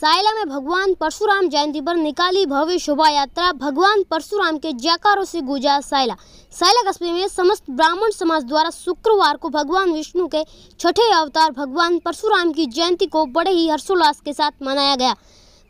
सायला में भगवान परशुराम जयंती पर निकाली भव्य शोभा यात्रा भगवान परशुराम के जयकारों से गुजा सायला सायला कस्बे में समस्त ब्राह्मण समाज द्वारा शुक्रवार को भगवान विष्णु के छठे अवतार भगवान परशुराम की जयंती को बड़े ही हर्षोल्लास के साथ मनाया गया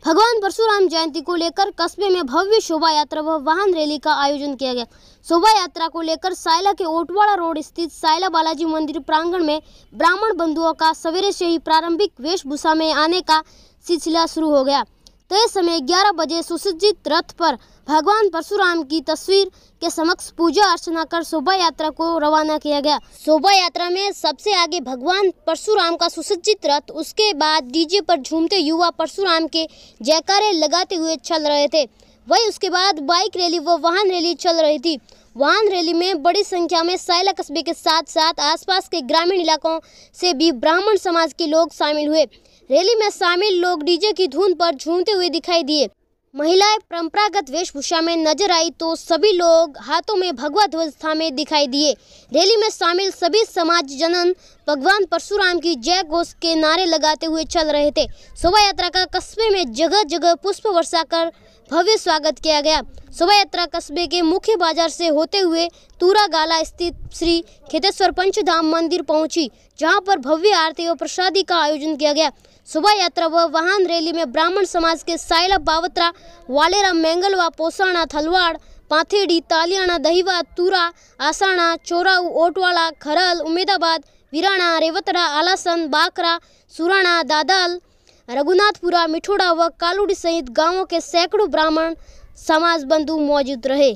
भगवान परशुराम जयंती को लेकर कस्बे में भव्य शोभा यात्रा व वाहन रैली का आयोजन किया गया शोभा यात्रा को लेकर सायला के ओटवाड़ा रोड स्थित सायला बालाजी मंदिर प्रांगण में ब्राह्मण बंधुओं का सवेरे से ही प्रारंभिक वेशभूषा में आने का सिलसिला शुरू हो गया तो इस समय 11 बजे सुसज्जित रथ पर भगवान परशुराम की तस्वीर के समक्ष पूजा अर्चना कर शोभा यात्रा को रवाना किया गया शोभा यात्रा में सबसे आगे भगवान परशुराम का सुसज्जित रथ उसके बाद डीजे पर झूमते युवा परशुराम के जयकारे लगाते हुए चल रहे थे वही उसके बाद बाइक रैली व वाहन रैली चल रही थी वाहन रैली में बड़ी संख्या में सायला कस्बे के साथ साथ आसपास के ग्रामीण इलाकों से भी ब्राह्मण समाज के लोग शामिल हुए रैली में शामिल लोग डीजे की धुन पर झूमते हुए दिखाई दिए महिलाएं परंपरागत वेशभूषा में नजर आई तो सभी लोग हाथों में भगवा ध्वज थामे दिखाई दिए रैली में शामिल सभी समाज जनन भगवान परशुराम की जय घोष के नारे लगाते हुए चल रहे थे शोभा यात्रा का कस्बे में जगह जगह पुष्प वर्षा कर भव्य स्वागत किया गया शोभा यात्रा कस्बे के मुख्य बाजार से होते हुए तूरा गाला स्थित श्री खेतेश्वर पंचधाम मंदिर पहुंची जहां पर भव्य आरती और प्रसादी का आयोजन किया गया शोभा यात्रा व वाहन रैली में ब्राह्मण समाज के साइला बावतरा वालेराम मेंगलवा पोसाणा थलवाड़ पाथेड़ी तालियाणा दहीवा तुरा आसाणा चोराऊ ओटवाला खरल उमेदाबाद वीराणा रेवतरा आलासन बाकरा सुराणा दादाल रघुनाथपुरा मिठोड़ा व कालुड़ी सहित गांवों के सैकड़ों ब्राह्मण समाज बंधु मौजूद रहे